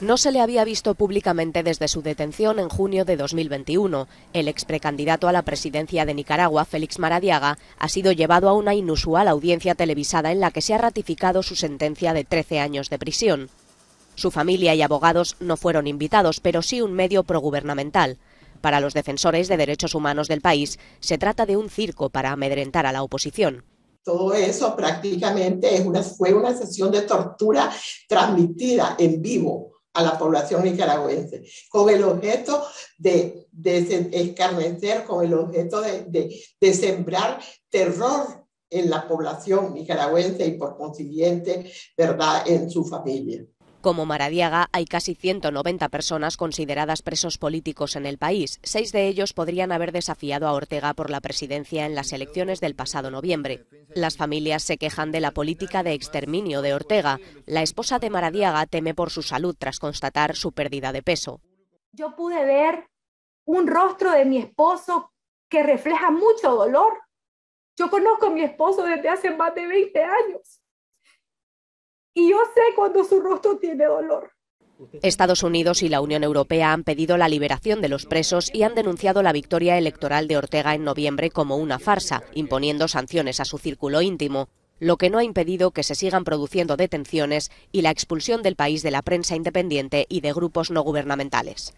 No se le había visto públicamente desde su detención en junio de 2021. El ex precandidato a la presidencia de Nicaragua, Félix Maradiaga, ha sido llevado a una inusual audiencia televisada en la que se ha ratificado su sentencia de 13 años de prisión. Su familia y abogados no fueron invitados, pero sí un medio progubernamental. Para los defensores de derechos humanos del país, se trata de un circo para amedrentar a la oposición todo eso prácticamente fue una sesión de tortura transmitida en vivo a la población nicaragüense, con el objeto de, escarnecer, con el objeto de, de sembrar terror en la población nicaragüense y por consiguiente, ¿verdad?, en su familia. Como Maradiaga, hay casi 190 personas consideradas presos políticos en el país. Seis de ellos podrían haber desafiado a Ortega por la presidencia en las elecciones del pasado noviembre. Las familias se quejan de la política de exterminio de Ortega. La esposa de Maradiaga teme por su salud tras constatar su pérdida de peso. Yo pude ver un rostro de mi esposo que refleja mucho dolor. Yo conozco a mi esposo desde hace más de 20 años y yo sé cuando su rostro tiene dolor. Estados Unidos y la Unión Europea han pedido la liberación de los presos y han denunciado la victoria electoral de Ortega en noviembre como una farsa, imponiendo sanciones a su círculo íntimo, lo que no ha impedido que se sigan produciendo detenciones y la expulsión del país de la prensa independiente y de grupos no gubernamentales.